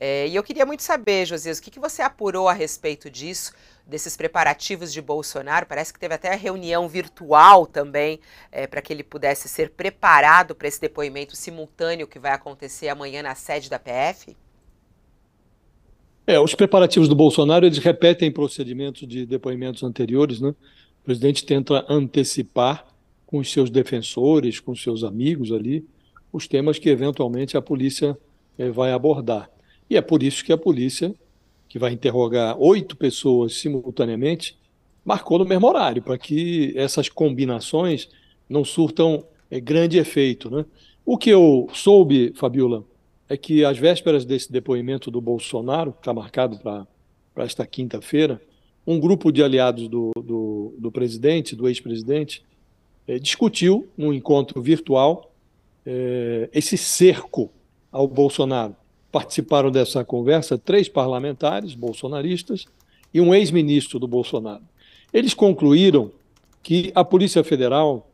É, e eu queria muito saber, Josias, o que, que você apurou a respeito disso, desses preparativos de Bolsonaro? Parece que teve até reunião virtual também, é, para que ele pudesse ser preparado para esse depoimento simultâneo que vai acontecer amanhã na sede da PF? É, os preparativos do Bolsonaro, eles repetem procedimentos de depoimentos anteriores, né? O presidente tenta antecipar com os seus defensores, com seus amigos ali, os temas que eventualmente a polícia é, vai abordar. E é por isso que a polícia, que vai interrogar oito pessoas simultaneamente, marcou no mesmo horário, para que essas combinações não surtam é, grande efeito. Né? O que eu soube, Fabiola, é que às vésperas desse depoimento do Bolsonaro, que está marcado para esta quinta-feira, um grupo de aliados do, do, do presidente, do ex-presidente, é, discutiu, num encontro virtual, é, esse cerco ao Bolsonaro. Participaram dessa conversa três parlamentares bolsonaristas e um ex-ministro do Bolsonaro. Eles concluíram que a Polícia Federal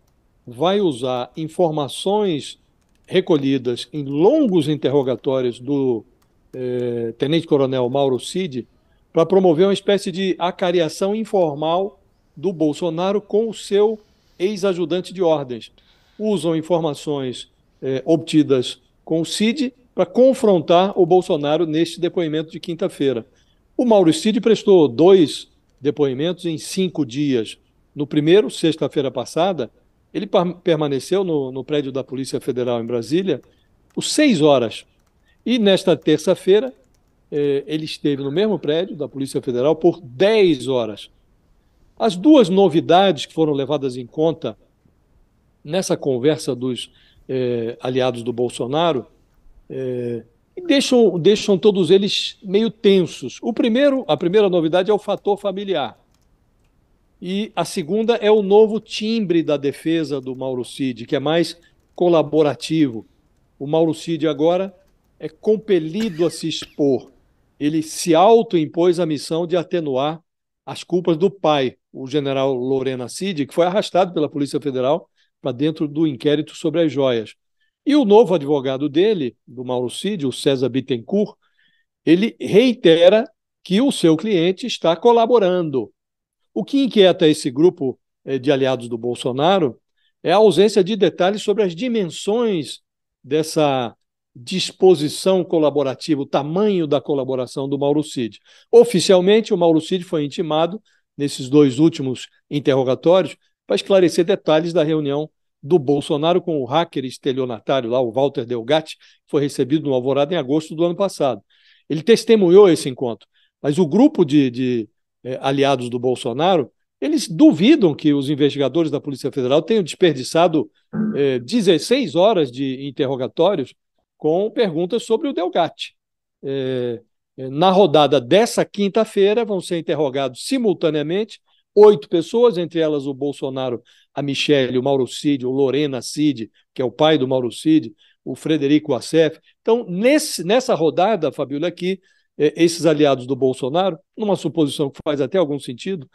vai usar informações recolhidas em longos interrogatórios do eh, tenente-coronel Mauro Cid para promover uma espécie de acariação informal do Bolsonaro com o seu ex-ajudante de ordens. Usam informações eh, obtidas com o Cid para confrontar o Bolsonaro neste depoimento de quinta-feira. O Cid prestou dois depoimentos em cinco dias. No primeiro, sexta-feira passada, ele permaneceu no, no, prédio da Polícia Federal em Brasília por seis horas. E nesta terça-feira, eh, ele esteve no mesmo prédio da Polícia Federal por dez horas. As duas novidades que foram levadas em conta nessa conversa dos eh, aliados do Bolsonaro é, e deixam, deixam todos eles meio tensos. O primeiro, a primeira novidade é o fator familiar. E a segunda é o novo timbre da defesa do Mauro Cid, que é mais colaborativo. O Mauro Cid agora é compelido a se expor. Ele se autoimpôs a missão de atenuar as culpas do pai, o general Lorena Cid, que foi arrastado pela Polícia Federal para dentro do inquérito sobre as joias. E o novo advogado dele, do Mauro Cid, o César Bittencourt, ele reitera que o seu cliente está colaborando. O que inquieta esse grupo eh, de aliados do Bolsonaro é a ausência de detalhes sobre as dimensões dessa disposição colaborativa, o tamanho da colaboração do Mauro Cid. Oficialmente, o Mauro Cid foi intimado, nesses dois últimos interrogatórios, para esclarecer detalhes da reunião do Bolsonaro com o hacker estelionatário lá, o Walter Delgatti, que foi recebido no Alvorada em agosto do ano passado. Ele testemunhou esse encontro, mas o grupo de, de eh, aliados do Bolsonaro, eles duvidam que os investigadores da Polícia Federal tenham desperdiçado é, eh, 16 horas de interrogatórios com perguntas sobre o Delgatti. Eh, na rodada dessa quinta-feira, vão ser interrogados simultaneamente oito pessoas, entre elas o Bolsonaro a Michelle, o Mauro Cid, o Lorena Cid, que é o pai do Mauro Cid, o Frederico Assef. Então, nesse, nessa rodada, Fabíola, aqui, eh, esses aliados do Bolsonaro, numa suposição que faz até algum sentido,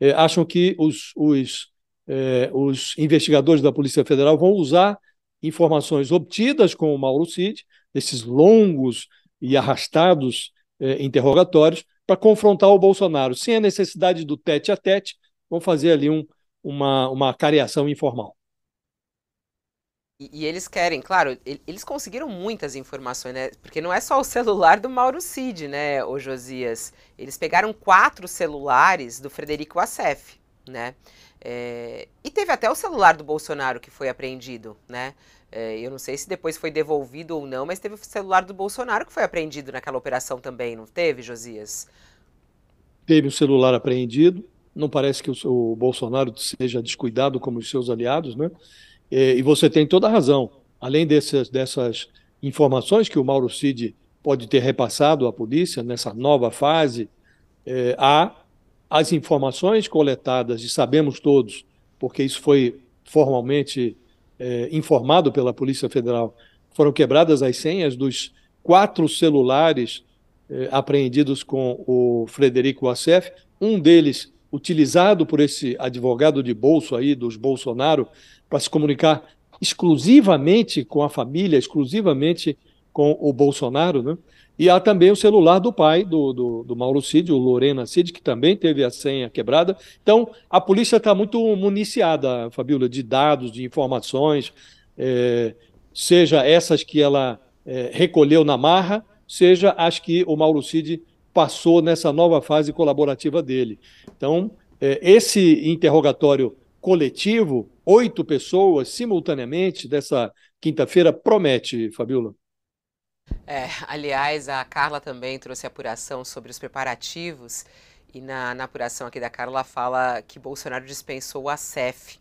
eh, acham que os, os, eh, os investigadores da Polícia Federal vão usar informações obtidas com o Mauro Cid, esses longos e arrastados interrogatórios, para confrontar o Bolsonaro, sem a necessidade do tete a tete, vão fazer ali um uma, uma careação informal. E, e eles querem, claro, eles conseguiram muitas informações, né? Porque não é só o celular do Mauro Cid, né, o Josias? Eles pegaram quatro celulares do Frederico Assef, né? É, e teve até o celular do Bolsonaro que foi apreendido, né? É, eu não sei se depois foi devolvido ou não, mas teve o celular do Bolsonaro que foi apreendido naquela operação também, não teve, Josias? Teve o celular apreendido, não parece que o, o Bolsonaro seja descuidado como os seus aliados, né? E, é, e você tem toda a razão. Além dessas, dessas informações que o Mauro Cid pode ter repassado à polícia nessa nova fase, é, há as informações coletadas, e sabemos todos, porque isso foi formalmente é, informado pela Polícia Federal, foram quebradas as senhas dos quatro celulares apreendidos com o Frederico Assef. Um deles utilizado por esse advogado de bolso aí, dos Bolsonaro, para se comunicar exclusivamente com a família, exclusivamente com o Bolsonaro, né? E há também o celular do pai do, do, do Mauro Cid, o Lorena Cid, que também teve a senha quebrada. Então, a polícia está muito municiada, Fabíola, de dados, de informações, é, seja essas que ela é, recolheu na marra, seja as que o Mauro Cid passou nessa nova fase colaborativa dele. Então, é, esse interrogatório coletivo, oito pessoas simultaneamente dessa quinta-feira, promete, Fabiola. É, aliás, a Carla também trouxe apuração sobre os preparativos e na, na apuração aqui da Carla fala que Bolsonaro dispensou a CEF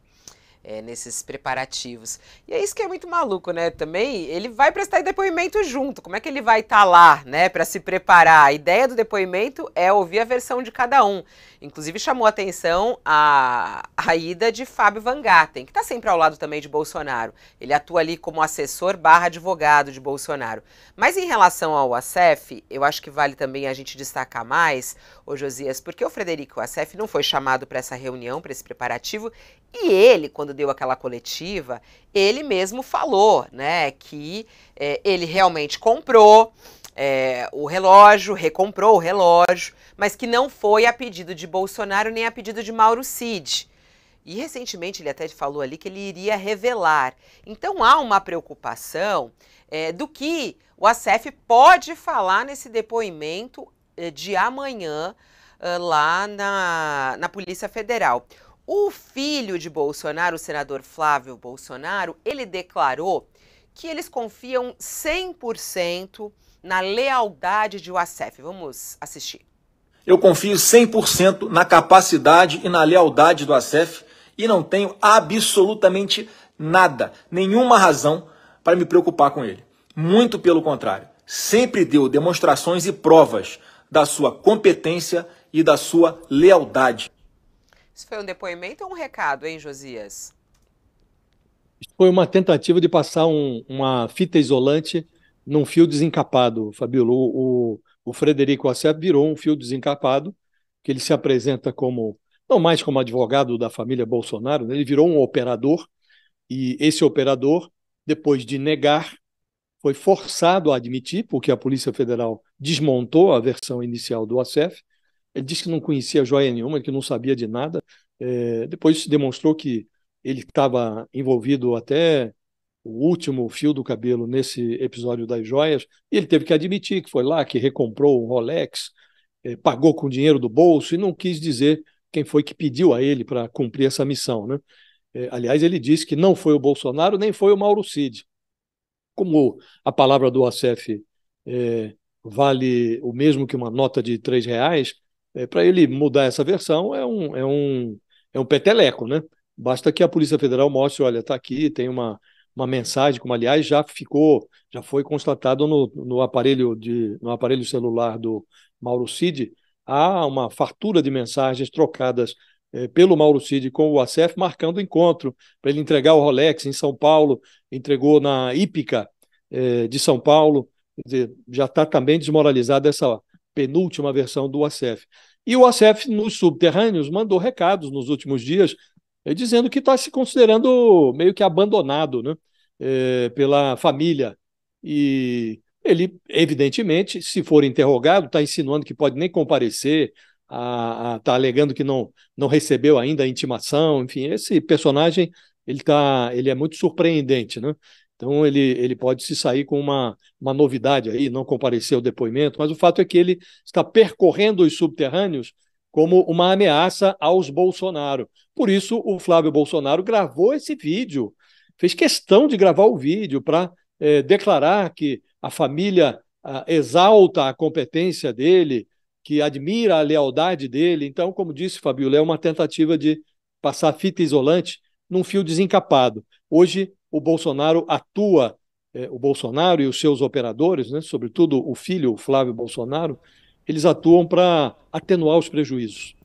é, nesses preparativos. E é isso que é muito maluco, né? Também ele vai prestar depoimento junto. Como é que ele vai estar tá lá, né, para se preparar? A ideia do depoimento é ouvir a versão de cada um. Inclusive chamou atenção a, a ida de Fábio Van que está sempre ao lado também de Bolsonaro. Ele atua ali como assessor barra advogado de Bolsonaro. Mas em relação ao ASEF, eu acho que vale também a gente destacar mais, ô Josias, porque o Frederico ASEF não foi chamado para essa reunião, para esse preparativo, e ele, quando deu aquela coletiva, ele mesmo falou, né, que é, ele realmente comprou é, o relógio, recomprou o relógio, mas que não foi a pedido de Bolsonaro nem a pedido de Mauro Cid. E recentemente ele até falou ali que ele iria revelar. Então há uma preocupação é, do que o ACF pode falar nesse depoimento é, de amanhã é, lá na, na Polícia Federal. O filho de Bolsonaro, o senador Flávio Bolsonaro, ele declarou que eles confiam 100% na lealdade de Uacef. Vamos assistir. Eu confio 100% na capacidade e na lealdade do Acef e não tenho absolutamente nada, nenhuma razão para me preocupar com ele. Muito pelo contrário, sempre deu demonstrações e provas da sua competência e da sua lealdade. Isso foi um depoimento ou um recado, hein, Josias? Foi uma tentativa de passar um, uma fita isolante num fio desencapado, Fabíola. O, o, o Frederico Assef virou um fio desencapado, que ele se apresenta como, não mais como advogado da família Bolsonaro, né? ele virou um operador, e esse operador, depois de negar, foi forçado a admitir, porque a Polícia Federal desmontou a versão inicial do ACEF, ele disse que não conhecia joia nenhuma, que não sabia de nada. É, depois demonstrou que ele estava envolvido até o último fio do cabelo nesse episódio das joias. E ele teve que admitir que foi lá que recomprou um Rolex, é, pagou com dinheiro do bolso e não quis dizer quem foi que pediu a ele para cumprir essa missão. Né? É, aliás, ele disse que não foi o Bolsonaro nem foi o Mauro Cid. Como a palavra do ACF é, vale o mesmo que uma nota de três reais, é, Para ele mudar essa versão é um, é um, é um peteleco, né? Basta que a Polícia Federal mostre, olha, está aqui, tem uma, uma mensagem, como aliás já ficou, já foi constatado no, no, aparelho, de, no aparelho celular do Mauro Cid, há uma fartura de mensagens trocadas é, pelo Mauro Cid com o ACF, marcando o encontro para ele entregar o Rolex em São Paulo, entregou na Ípica é, de São Paulo, dizer, já está também desmoralizada essa, penúltima versão do ACF. E o ACF, nos subterrâneos, mandou recados nos últimos dias eh, dizendo que está se considerando meio que abandonado né, é, pela família. E ele, evidentemente, se for interrogado, está insinuando que pode nem comparecer, está alegando que não, não recebeu ainda a intimação. Enfim, esse personagem ele, tá, ele é muito surpreendente. Né? Então ele, ele pode se sair com uma, uma novidade aí, não comparecer ao depoimento, mas o fato é que ele está percorrendo os subterrâneos como uma ameaça aos Bolsonaro. Por isso, o Flávio Bolsonaro gravou esse vídeo, fez questão de gravar o vídeo para é, declarar que a família a, exalta a competência dele, que admira a lealdade dele. Então, como disse Fabiola, é uma tentativa de passar fita isolante num fio desencapado. Hoje, o Bolsonaro atua, é, o Bolsonaro e os seus operadores, né, sobretudo o filho, o Flávio Bolsonaro, eles atuam para atenuar os prejuízos.